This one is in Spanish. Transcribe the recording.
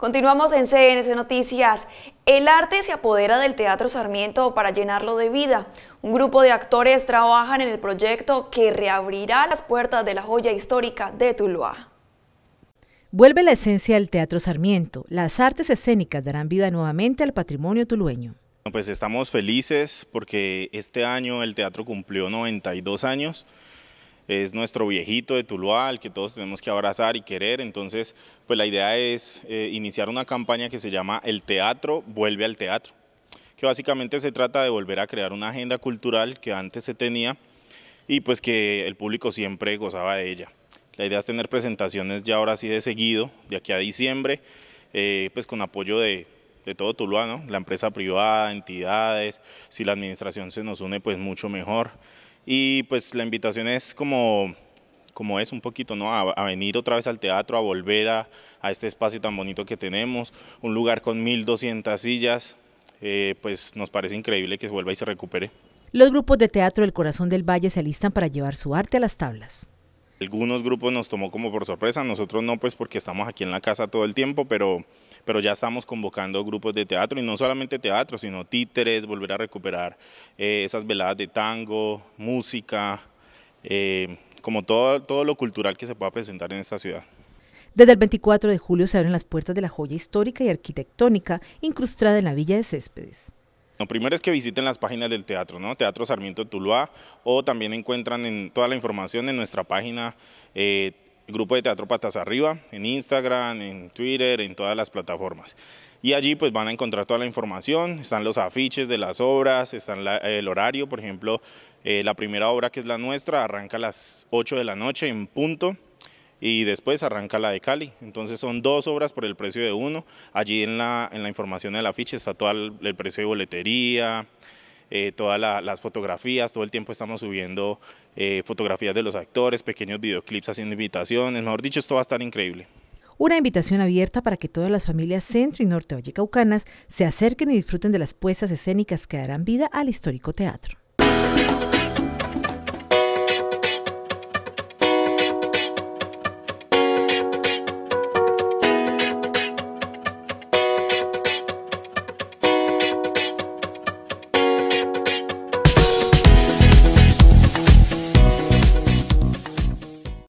Continuamos en CNC Noticias. El arte se apodera del Teatro Sarmiento para llenarlo de vida. Un grupo de actores trabajan en el proyecto que reabrirá las puertas de la joya histórica de Tuluá. Vuelve la esencia del Teatro Sarmiento. Las artes escénicas darán vida nuevamente al patrimonio tulueño. Pues estamos felices porque este año el teatro cumplió 92 años es nuestro viejito de Tuluá, el que todos tenemos que abrazar y querer. Entonces, pues la idea es eh, iniciar una campaña que se llama El Teatro vuelve al teatro, que básicamente se trata de volver a crear una agenda cultural que antes se tenía y pues que el público siempre gozaba de ella. La idea es tener presentaciones ya ahora sí de seguido, de aquí a diciembre, eh, pues con apoyo de de todo Tuluano, la empresa privada, entidades, si la administración se nos une, pues mucho mejor. Y pues la invitación es como, como es un poquito, ¿no? A, venir otra vez al teatro, a volver a, este espacio tan bonito que tenemos, un lugar con 1.200 sillas, eh, pues nos parece increíble que se vuelva y se recupere. Los grupos de teatro del Corazón del Valle se alistan para llevar su arte a las tablas algunos grupos nos tomó como por sorpresa, nosotros no, pues porque estamos aquí en la casa todo el tiempo, pero, pero ya estamos convocando grupos de teatro y no solamente teatro, sino títeres, volver a recuperar eh, esas veladas de tango, música, eh, como todo, todo lo cultural que se pueda presentar en esta ciudad. Desde el 24 de julio se abren las puertas de la joya histórica y arquitectónica incrustada en la Villa de Céspedes. Lo primero es que visiten las páginas del teatro, ¿no? Teatro Sarmiento Tuluá, o también encuentran en toda la información en nuestra página, eh, Grupo de Teatro Patas Arriba, en Instagram, en Twitter, en todas las plataformas. Y allí pues van a encontrar toda la información, están los afiches de las obras, está el horario, por ejemplo, eh, la primera obra que es la nuestra arranca a las 8 de la noche en punto, y después arranca la de Cali. Entonces son dos obras por el precio de uno. Allí en la, en la información del afiche está todo el, precio de boletería, eh, todas las fotografías, todo el tiempo estamos subiendo eh, fotografías de los actores, pequeños videoclips haciendo invitaciones, mejor dicho, esto va a estar increíble. Una invitación abierta para que todas las familias centro y norte Valle Caucanas se acerquen y disfruten de las puestas escénicas que darán vida al histórico teatro.